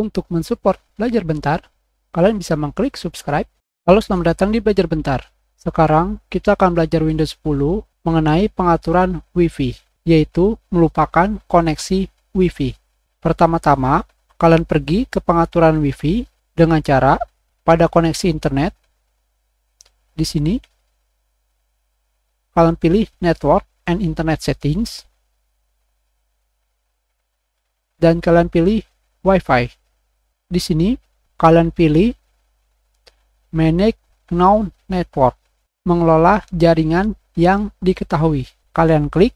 Untuk mensupport Belajar Bentar, kalian bisa mengklik subscribe. Halo, selamat datang di Belajar Bentar. Sekarang kita akan belajar Windows 10 mengenai pengaturan Wi-Fi, yaitu melupakan koneksi Wi-Fi. Pertama-tama, kalian pergi ke pengaturan Wi-Fi dengan cara pada koneksi internet di sini kalian pilih network and internet settings dan kalian pilih Wi-Fi di sini kalian pilih Manage now Network, mengelola jaringan yang diketahui. Kalian klik.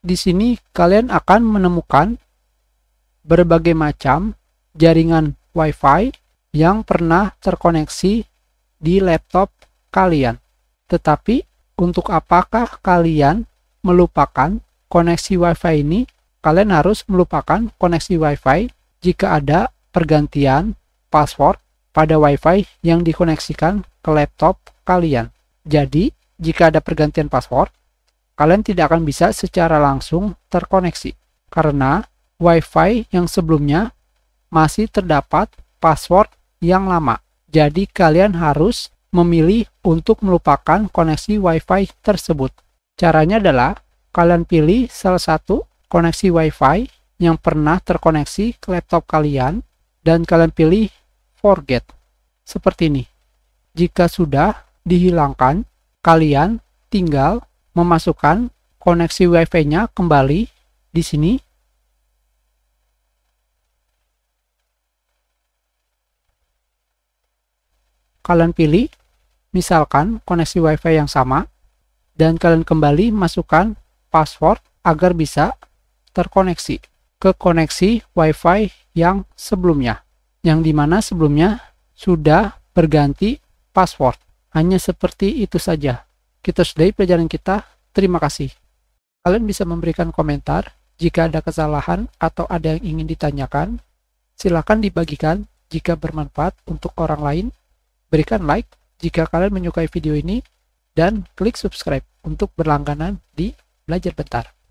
Di sini kalian akan menemukan berbagai macam jaringan WiFi yang pernah terkoneksi di laptop kalian. Tetapi untuk apakah kalian melupakan koneksi WiFi ini? Kalian harus melupakan koneksi WiFi jika ada pergantian password pada WiFi yang dikoneksikan ke laptop kalian. Jadi, jika ada pergantian password, kalian tidak akan bisa secara langsung terkoneksi karena WiFi yang sebelumnya masih terdapat password yang lama. Jadi, kalian harus memilih untuk melupakan koneksi WiFi tersebut. Caranya adalah kalian pilih salah satu koneksi WiFi yang pernah terkoneksi ke laptop kalian dan kalian pilih forget. Seperti ini. Jika sudah dihilangkan, kalian tinggal memasukkan koneksi WiFi-nya kembali di sini. Kalian pilih misalkan koneksi WiFi yang sama dan kalian kembali masukkan password agar bisa terkoneksi ke koneksi WiFi yang sebelumnya, yang dimana sebelumnya sudah berganti password. Hanya seperti itu saja. Kita sudahi pelajaran kita. Terima kasih. Kalian bisa memberikan komentar jika ada kesalahan atau ada yang ingin ditanyakan. Silakan dibagikan jika bermanfaat untuk orang lain. Berikan like jika kalian menyukai video ini dan klik subscribe untuk berlangganan di Belajar Bentar.